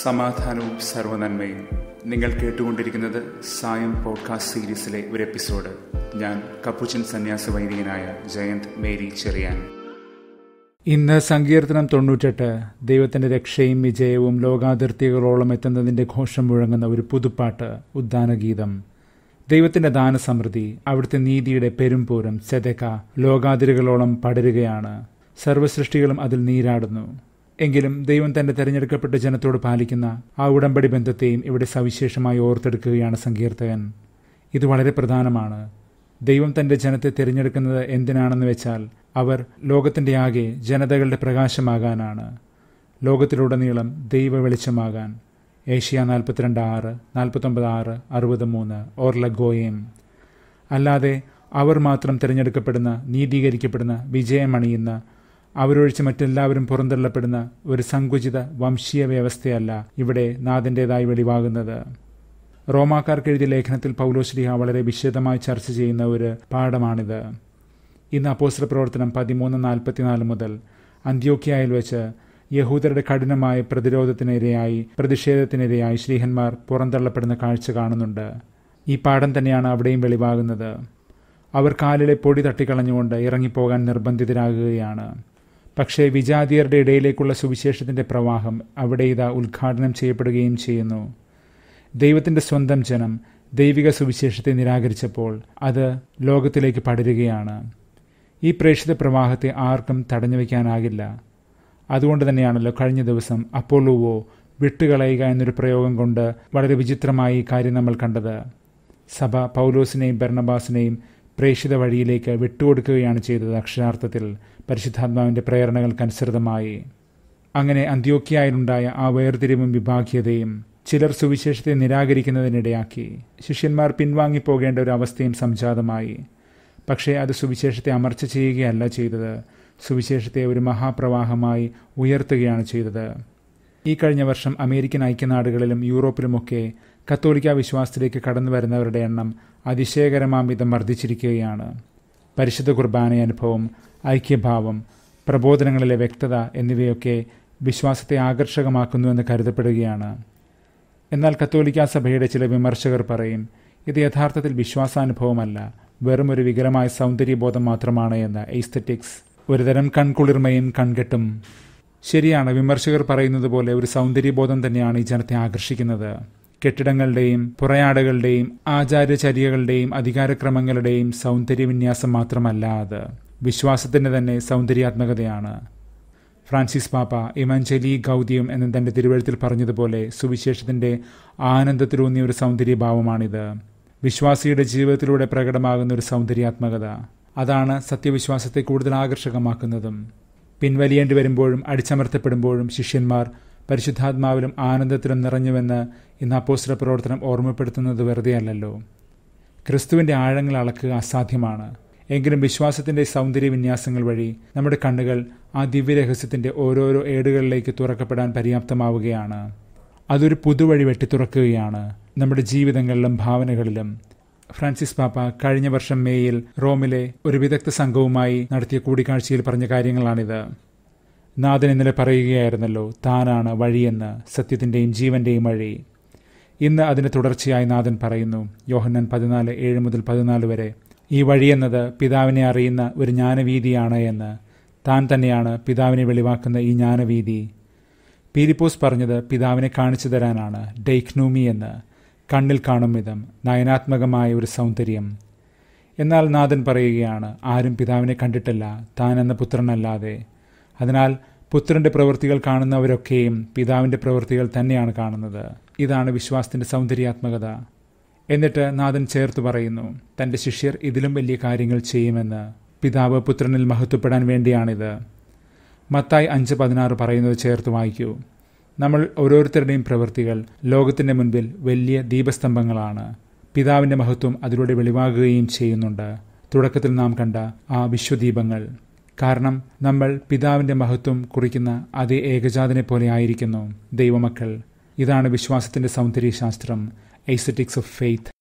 സമാധാനവും സർവനന്മയും നിങ്ങൾ കേട്ടുകൊണ്ടിരിക്കുന്നത് സായം പോഡ്കാസ്റ്റ് സീരീസിലെ ഒരു എപ്പിസോഡ് ഞാൻ കപ്പുച്ചൻ സന്യാസ വൈദികനായ ജയന്ത് മേരി ചെറിയാൻ ഇന്ന് സങ്കീർത്തനം തൊണ്ണൂറ്റെട്ട് ദൈവത്തിന്റെ രക്ഷയും വിജയവും ലോകാതിർത്തികളോളം എത്തുന്നതിന്റെ ഘോഷം മുഴങ്ങുന്ന ഒരു പുതുപ്പാട്ട് ഉദ്ദാനഗീതം ദൈവത്തിന്റെ ദാനസമൃദ്ധി അവിടുത്തെ നീതിയുടെ പെരുംപൂരം സെതക ലോകാതിരുകളോളം പടരുകയാണ് സർവ്വസൃഷ്ടികളും അതിൽ നീരാടുന്നു എങ്കിലും ദൈവം തന്റെ തെരഞ്ഞെടുക്കപ്പെട്ട ജനത്തോട് പാലിക്കുന്ന ആ ഉടമ്പടി ബന്ധത്തെയും ഇവിടെ സവിശേഷമായി ഓർത്തെടുക്കുകയാണ് സങ്കീർത്തകൻ ഇത് വളരെ പ്രധാനമാണ് ദൈവം തന്റെ ജനത്തെ തിരഞ്ഞെടുക്കുന്നത് എന്തിനാണെന്ന് വെച്ചാൽ അവർ ലോകത്തിന്റെ ആകെ ജനതകളുടെ പ്രകാശമാകാനാണ് ലോകത്തിലുടനീളം ദൈവ വെളിച്ചമാകാൻ ഏഷ്യ നാൽപ്പത്തിരണ്ട് ആറ് നാൽപ്പത്തൊമ്പത് ആറ് അറുപത് മൂന്ന് ഓർല ഗോയേം അല്ലാതെ അവർ മാത്രം തിരഞ്ഞെടുക്കപ്പെടുന്ന നീതീകരിക്കപ്പെടുന്ന വിജയമണിയുന്ന അവരൊഴിച്ച് മറ്റെല്ലാവരും പുറന്തള്ളപ്പെടുന്ന ഒരു സങ്കുചിത വംശീയ വ്യവസ്ഥയല്ല ഇവിടെ നാഥൻ്റേതായി വെളിവാകുന്നത് റോമാക്കാർക്ക് എഴുതിയ ലേഖനത്തിൽ പൗലോശ്രീഹ വളരെ വിശദമായി ചർച്ച ചെയ്യുന്ന ഒരു പാഠമാണിത് ഇന്ന് അപ്പോസ്റ്റർ പ്രവർത്തനം പതിമൂന്ന് നാൽപ്പത്തിനാല് മുതൽ അന്ത്യോക്കിയായിൽ വെച്ച് യഹൂദരുടെ കഠിനമായ പ്രതിരോധത്തിനിരയായി പ്രതിഷേധത്തിനിരയായി ശ്രീഹന്മാർ പുറന്തള്ളപ്പെടുന്ന കാഴ്ച കാണുന്നുണ്ട് ഈ പാഠം തന്നെയാണ് അവിടെയും വെളിവാകുന്നത് അവർ കാലിലെ പൊടി തട്ടിക്കളഞ്ഞുകൊണ്ട് ഇറങ്ങിപ്പോകാൻ നിർബന്ധിതരാകുകയാണ് പക്ഷേ വിജാതിയരുടെ ഇടയിലേക്കുള്ള സുവിശേഷത്തിൻ്റെ പ്രവാഹം അവിടെ ഇതാ ഉദ്ഘാടനം ചെയ്യപ്പെടുകയും ചെയ്യുന്നു ദൈവത്തിൻ്റെ സ്വന്തം ജനം ദൈവിക സുവിശേഷത്തെ നിരാകരിച്ചപ്പോൾ അത് ലോകത്തിലേക്ക് പടരുകയാണ് ഈ പ്രേക്ഷിത പ്രവാഹത്തെ ആർക്കും തടഞ്ഞു വയ്ക്കാനാകില്ല അതുകൊണ്ട് തന്നെയാണല്ലോ കഴിഞ്ഞ ദിവസം അപ്പോളുവോ വിട്ടുകളയുക എന്നൊരു പ്രയോഗം കൊണ്ട് വളരെ വിചിത്രമായി ഈ കാര്യം നമ്മൾ കണ്ടത് സഭ പൗലോസിനെയും ബർണബാസിനെയും പ്രേക്ഷിത വഴിയിലേക്ക് വിട്ടുകൊടുക്കുകയാണ് ചെയ്തത് അക്ഷരാർത്ഥത്തിൽ പരിശുദ്ധാത്മാവിന്റെ പ്രേരണകൾക്കനുസൃതമായി അങ്ങനെ അന്ത്യോക്കിയായിലുണ്ടായ ആ വേർതിരിവും വിഭാഗീയതയും ചിലർ സുവിശേഷത്തെ നിരാകരിക്കുന്നതിനിടയാക്കി ശിഷ്യന്മാർ പിൻവാങ്ങിപ്പോകേണ്ട ഒരു അവസ്ഥയും സംജാതമായി പക്ഷേ അത് സുവിശേഷത്തെ അമർച്ച ചെയ്യുകയല്ല ചെയ്തത് സുവിശേഷത്തെ ഒരു മഹാപ്രവാഹമായി ഉയർത്തുകയാണ് ചെയ്തത് ഈ കഴിഞ്ഞ വർഷം അമേരിക്കൻ ഐക്യനാടുകളിലും യൂറോപ്പിലുമൊക്കെ കത്തോലിക്ക വിശ്വാസത്തിലേക്ക് കടന്നു വരുന്നവരുടെ എണ്ണം അതിശയകരമാംവിധം വർദ്ധിച്ചിരിക്കുകയാണ് പരിശുദ്ധ കുർബാന അനുഭവം ഐക്യഭാവം പ്രബോധനങ്ങളിലെ വ്യക്തത എന്നിവയൊക്കെ വിശ്വാസത്തെ ആകർഷകമാക്കുന്നുവെന്ന് കരുതപ്പെടുകയാണ് എന്നാൽ കത്തോലിക്ക സഭയുടെ ചില വിമർശകർ പറയും ഇത് യഥാർത്ഥത്തിൽ വിശ്വാസാനുഭവമല്ല വെറും ഒരു വികലമായ സൗന്ദര്യബോധം മാത്രമാണ് എന്ന് എയ്സ്തറ്റിക്സ് ഒരുതരം കൺകുളിർമയും കൺകെട്ടും ശരിയാണ് വിമർശകർ പറയുന്നത് പോലെ ഒരു സൗന്ദര്യബോധം തന്നെയാണ് ഈ ജനത്തെ ആകർഷിക്കുന്നത് കെട്ടിടങ്ങളുടെയും പുറയാടകളുടെയും ആചാരചര്യകളുടെയും അധികാരക്രമങ്ങളുടെയും സൗന്ദര്യവിന്യാസം മാത്രമല്ല അത് വിശ്വാസത്തിന്റെ തന്നെ സൗന്ദര്യാത്മകതയാണ് ഫ്രാൻസിസ് പാപ്പ ഇമാഞ്ചലി ഗൗതിയും എന്ന് തന്റെ തിരുവഴുത്തിൽ പറഞ്ഞതുപോലെ സുവിശേഷത്തിന്റെ ആനന്ദത്തിലൂന്നിയ ഒരു സൗന്ദര്യഭാവമാണിത് വിശ്വാസിയുടെ ജീവിതത്തിലൂടെ പ്രകടമാകുന്ന ഒരു സൗന്ദര്യാത്മകത അതാണ് സത്യവിശ്വാസത്തെ കൂടുതൽ ആകർഷകമാക്കുന്നതും പിൻവലിയേണ്ടി വരുമ്പോഴും അടിച്ചമർത്തപ്പെടുമ്പോഴും ശിഷ്യന്മാർ പരിശുദ്ധാത്മാവിലും ആനന്ദത്തിലും നിറഞ്ഞുവെന്ന് ഇന്ന് അപ്പോസ്റ്റർ പ്രവർത്തനം ഓർമ്മപ്പെടുത്തുന്നത് അല്ലല്ലോ ക്രിസ്തുവിൻ്റെ ആഴങ്ങൾ അളക്കുക അസാധ്യമാണ് എങ്കിലും വിശ്വാസത്തിൻ്റെ സൗന്ദര്യ വിന്യാസങ്ങൾ വഴി നമ്മുടെ കണ്ണുകൾ ആ ദിവ്യരഹസ്യത്തിൻ്റെ ഓരോരോ ഏടുകളിലേക്ക് തുറക്കപ്പെടാൻ പര്യാപ്തമാവുകയാണ് അതൊരു പുതുവഴി വെട്ടിത്തുറക്കുകയാണ് നമ്മുടെ ജീവിതങ്ങളിലും ഭാവനകളിലും ഫ്രാൻസിസ് പാപ്പ കഴിഞ്ഞ വർഷം മേയിൽ റോമിലെ ഒരു വിദഗ്ധ സംഘവുമായി നടത്തിയ കൂടിക്കാഴ്ചയിൽ പറഞ്ഞ കാര്യങ്ങളാണിത് നാഥൻ ഇന്നലെ പറയുകയായിരുന്നല്ലോ താനാണ് വഴിയെന്ന് സത്യത്തിൻ്റെയും ജീവന്റെയും വഴി ഇന്ന് അതിന് തുടർച്ചയായി നാഥൻ പറയുന്നു യോഹന്നൻ പതിനാല് ഏഴ് മുതൽ പതിനാല് വരെ ഈ വഴിയെന്നത് പിതാവിനെ അറിയുന്ന ഒരു ജ്ഞാനവീതിയാണ് എന്ന് താൻ തന്നെയാണ് പിതാവിനെ വെളിവാക്കുന്ന ഈ ജ്ഞാനവീതി പീരിപ്പോസ് പറഞ്ഞത് പിതാവിനെ കാണിച്ചു തരാനാണ് ഡെയ്ക്നൂമി എന്ന് കണ്ണിൽ കാണും വിധം നയനാത്മകമായ ഒരു സൗന്ദര്യം എന്നാൽ നാഥൻ പറയുകയാണ് ആരും പിതാവിനെ കണ്ടിട്ടില്ല താൻ എന്ന പുത്രനല്ലാതെ അതിനാൽ പുത്രൻ്റെ പ്രവൃത്തികൾ കാണുന്നവരൊക്കെയും പിതാവിൻ്റെ പ്രവൃത്തികൾ തന്നെയാണ് കാണുന്നത് ഇതാണ് വിശ്വാസത്തിൻ്റെ സൗന്ദര്യാത്മകത എന്നിട്ട് നാഥൻ ചേർത്ത് പറയുന്നു തൻ്റെ ശിഷ്യർ ഇതിലും വലിയ കാര്യങ്ങൾ ചെയ്യുമെന്ന് പിതാവ് പുത്രനിൽ മഹത്വപ്പെടാൻ വേണ്ടിയാണിത് മത്തായി അഞ്ച് പതിനാറ് പറയുന്നത് ചേർത്ത് വായിക്കൂ നമ്മൾ ഓരോരുത്തരുടെയും പ്രവൃത്തികൾ ലോകത്തിൻ്റെ മുൻപിൽ വലിയ ദീപസ്തംഭങ്ങളാണ് പിതാവിൻ്റെ മഹത്വം അതിലൂടെ വെളിവാകുകയും ചെയ്യുന്നുണ്ട് തുടക്കത്തിൽ നാം കണ്ട ആ വിശ്വദീപങ്ങൾ കാരണം നമ്മൾ പിതാവിൻ്റെ മഹത്വം കുറിക്കുന്ന അതേ ഏകജാതനെ പോലെ ആയിരിക്കുന്നു ദൈവമക്കൾ ഇതാണ് വിശ്വാസത്തിൻ്റെ സൗന്ദര്യശാസ്ത്രം എയ്സറ്റിക്സ് ഓഫ് ഫെയ്ത്ത്